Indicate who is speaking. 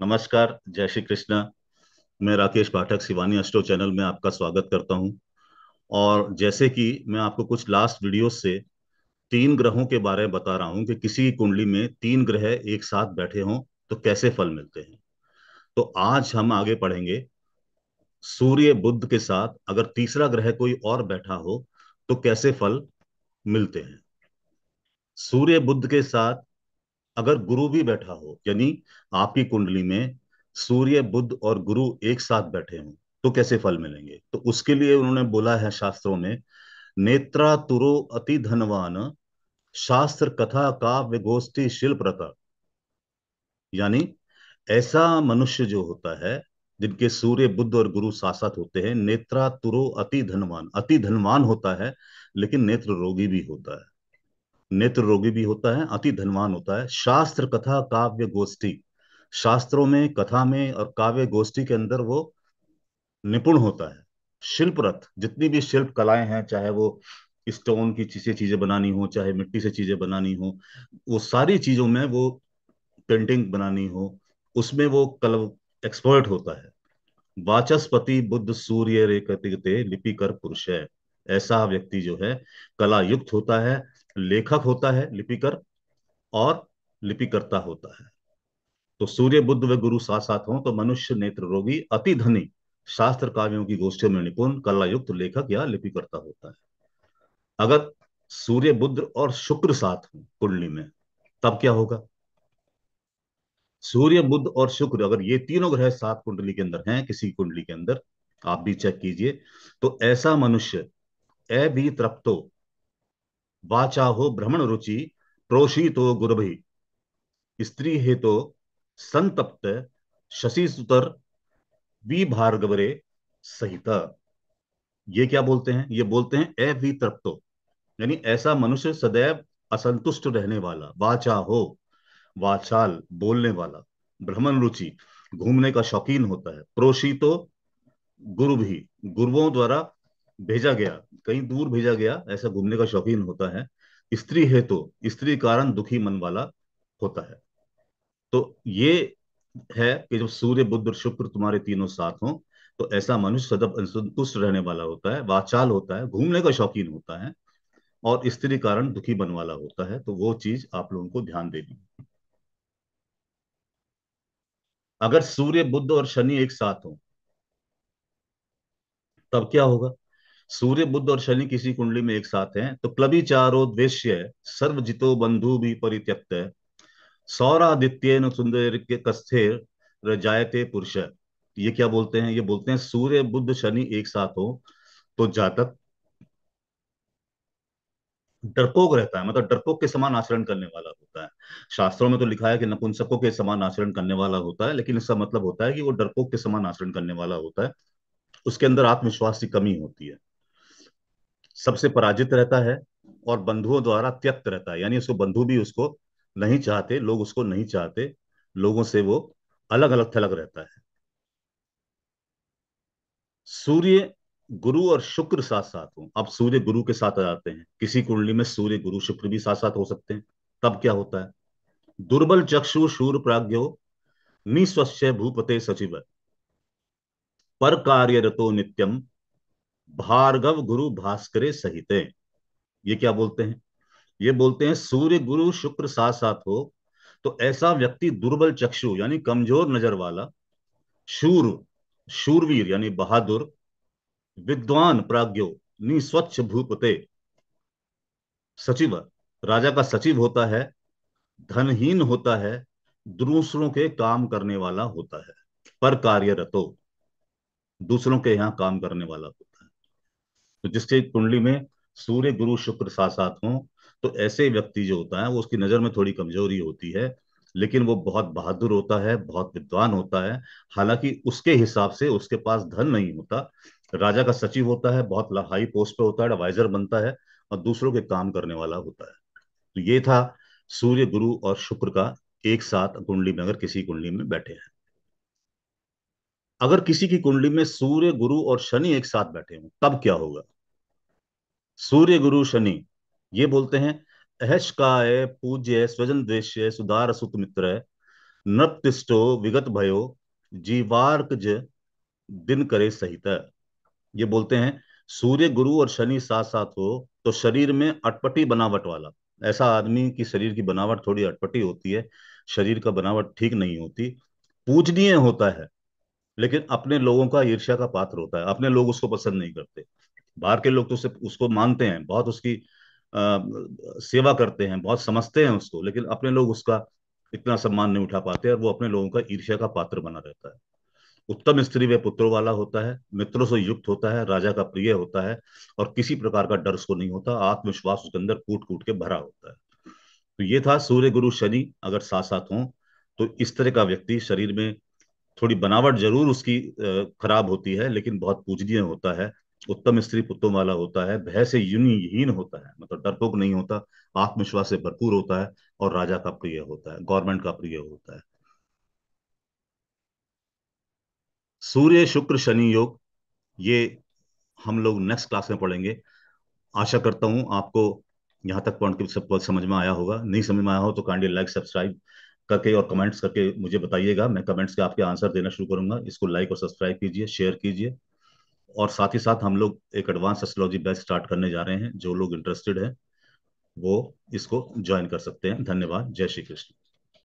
Speaker 1: नमस्कार जय श्री कृष्ण मैं राकेश पाठक शिवानी अस्टो चैनल में आपका स्वागत करता हूं और जैसे कि मैं आपको कुछ लास्ट वीडियो से तीन ग्रहों के बारे में बता रहा हूं कि किसी कुंडली में तीन ग्रह एक साथ बैठे हों तो कैसे फल मिलते हैं तो आज हम आगे पढ़ेंगे सूर्य बुद्ध के साथ अगर तीसरा ग्रह कोई और बैठा हो तो कैसे फल मिलते हैं सूर्य बुद्ध के साथ अगर गुरु भी बैठा हो यानी आपकी कुंडली में सूर्य बुद्ध और गुरु एक साथ बैठे हों तो कैसे फल मिलेंगे तो उसके लिए उन्होंने बोला है शास्त्रों में नेत्रा तुरो अति धनवान शास्त्र कथा का विगोष्ठी शिल्प यानी ऐसा मनुष्य जो होता है जिनके सूर्य बुद्ध और गुरु साथ साथ होते हैं नेत्रा तुरो अति धनवान अति धनवान होता है लेकिन नेत्र रोगी भी होता है नेत्र रोगी भी होता है अति धनवान होता है शास्त्र कथा काव्य गोष्ठी शास्त्रों में कथा में और काव्य गोष्ठी के अंदर वो निपुण होता है शिल्परथ जितनी भी शिल्प कलाएं हैं चाहे वो स्टोन की चीजें चीजें बनानी हो चाहे मिट्टी से चीजें बनानी हो वो सारी चीजों में वो पेंटिंग बनानी हो उसमें वो कल एक्सपर्ट होता है वाचस्पति बुद्ध सूर्य रेखते लिपिकर पुरुष है ऐसा व्यक्ति जो है कला युक्त होता है लेखक होता है लिपिकर और लिपिकर्ता होता है तो सूर्य बुद्ध व गुरु साथ साथ हों तो मनुष्य नेत्र रोगी अति धनी शास्त्र काव्यों की गोष्ठियों में निपुण कलायुक्त लेखक या लिपिकर्ता होता है अगर सूर्य बुद्ध और शुक्र साथ हों कुंडली में तब क्या होगा सूर्य बुद्ध और शुक्र अगर ये तीनों ग्रह सात कुंडली के अंदर हैं किसी कुंडली के अंदर आप भी चेक कीजिए तो ऐसा मनुष्य अभी तृप्तो हो भ्रमण रुचि प्रोषितो गुरभि स्त्री हे तो संतप्त सुतर वी भार्गवरे सहित ये क्या बोलते हैं ये बोलते हैं ए वी तृप्तो यानी ऐसा मनुष्य सदैव असंतुष्ट रहने वाला वाचा हो वाचाल बोलने वाला भ्रमण रुचि घूमने का शौकीन होता है प्रोषितो गुरु भी गुरुओं द्वारा भेजा गया कहीं दूर भेजा गया ऐसा घूमने का शौकीन होता है स्त्री है तो, स्त्री कारण दुखी मन वाला होता है तो ये है कि जब सूर्य बुद्ध और शुक्र तुम्हारे तीनों साथ हों तो ऐसा मनुष्य सदब असंतुष्ट रहने वाला होता है वाचाल होता है घूमने का शौकीन होता है और स्त्री कारण दुखी मन वाला होता है तो वो चीज आप लोगों को ध्यान देनी अगर सूर्य बुद्ध और शनि एक साथ हो तब क्या होगा सूर्य बुद्ध और शनि किसी कुंडली में एक साथ हैं तो प्लबी चारो द्वेश्य सर्व जितो बंधु भी परित्यक्त है सौरादित्य न सुंदर के कस्थे रजायते पुरुष ये क्या बोलते हैं ये बोलते हैं सूर्य बुद्ध शनि एक साथ हो तो जातक डरपोक रहता है मतलब डरपोक के समान आचरण करने वाला होता है शास्त्रों में तो लिखा है कि नपुंसकों के समान आचरण करने वाला होता है लेकिन इसका मतलब होता है कि वो डरपोक के समान आचरण करने वाला होता है उसके अंदर आत्मविश्वास की कमी होती है सबसे पराजित रहता है और बंधुओं द्वारा त्यक्त रहता है यानी उसको बंधु भी उसको नहीं चाहते लोग उसको नहीं चाहते लोगों से वो अलग अलग थलग रहता है सूर्य गुरु और शुक्र साथ साथ हो अब सूर्य गुरु के साथ आ जाते हैं किसी कुंडली में सूर्य गुरु शुक्र भी साथ साथ हो सकते हैं तब क्या होता है दुर्बल चक्षु शूर प्राज्ञो निस्वस्य भूपते सचिव पर कार्यरतो नित्यम भार्गव गुरु भास्करे सहित ये क्या बोलते हैं ये बोलते हैं सूर्य गुरु शुक्र साथ साथ हो तो ऐसा व्यक्ति दुर्बल चक्षु यानी कमजोर नजर वाला शूर शूरवीर यानी बहादुर विद्वान प्राज्ञो निस्वच्छ भूपते सचिव राजा का सचिव होता है धनहीन होता है दूसरों के काम करने वाला होता है पर कार्यरतो दूसरों के यहां काम करने वाला होता तो जिसके कुंडली में सूर्य गुरु शुक्र साथ साथ हों तो ऐसे व्यक्ति जो होता है वो उसकी नजर में थोड़ी कमजोरी होती है लेकिन वो बहुत बहादुर होता है बहुत विद्वान होता है हालांकि उसके हिसाब से उसके पास धन नहीं होता राजा का सचिव होता है बहुत हाई पोस्ट पे होता है एडवाइजर बनता है और दूसरों के काम करने वाला होता है तो ये था सूर्य गुरु और शुक्र का एक साथ कुंडली में अगर किसी कुंडली में बैठे हैं अगर किसी की कुंडली में सूर्य गुरु और शनि एक साथ बैठे हों तब क्या होगा सूर्य गुरु शनि ये बोलते हैं अहस्काय पूज्य स्वजन द्वेश्य सुधार सुत मित्र नृप्तिष्टो विगत भयो जीवार्क दिन करे सहित ये बोलते हैं सूर्य गुरु और शनि साथ साथ हो तो शरीर में अटपटी बनावट वाला ऐसा आदमी की शरीर की बनावट थोड़ी अटपटी होती है शरीर का बनावट ठीक नहीं होती पूजनीय होता है लेकिन अपने लोगों का ईर्ष्या का पात्र होता है अपने लोग उसको पसंद नहीं करते बाहर के लोग तो उसे उसको मानते हैं बहुत उसकी आ, सेवा करते हैं बहुत समझते हैं उसको लेकिन अपने लोग उसका इतना सम्मान नहीं उठा पाते और वो अपने लोगों का ईर्ष्या का पात्र बना रहता है उत्तम स्त्री वे पुत्रों वाला होता है मित्रों से युक्त होता है राजा का प्रिय होता है और किसी प्रकार का डर उसको नहीं होता आत्मविश्वास उसके अंदर कूट कूट के भरा होता है तो ये था सूर्य गुरु शनि अगर साथ साथ हों तो इस तरह का व्यक्ति शरीर में थोड़ी बनावट जरूर उसकी खराब होती है लेकिन बहुत पूजनीय होता है उत्तम स्त्री पुत्तों वाला होता है भय से युनिहीन होता है मतलब डरपोक नहीं होता आत्मविश्वास से भरपूर होता है और राजा का प्रिय होता है गवर्नमेंट का प्रिय होता है सूर्य शुक्र शनि योग ये हम लोग नेक्स्ट क्लास में पढ़ेंगे आशा करता हूं आपको यहां तक के सब समझ में आया होगा नहीं समझ में आया हो तो कांडी लाइक सब्सक्राइब करके और कमेंट्स करके मुझे बताइएगा मैं कमेंट्स के आपके आंसर देना शुरू करूंगा इसको लाइक और सब्सक्राइब कीजिए शेयर कीजिए और साथ ही साथ हम लोग एक एडवांस एस्ट्रोलॉजी बैच स्टार्ट करने जा रहे हैं जो लोग इंटरेस्टेड हैं वो इसको ज्वाइन कर सकते हैं धन्यवाद जय श्री कृष्ण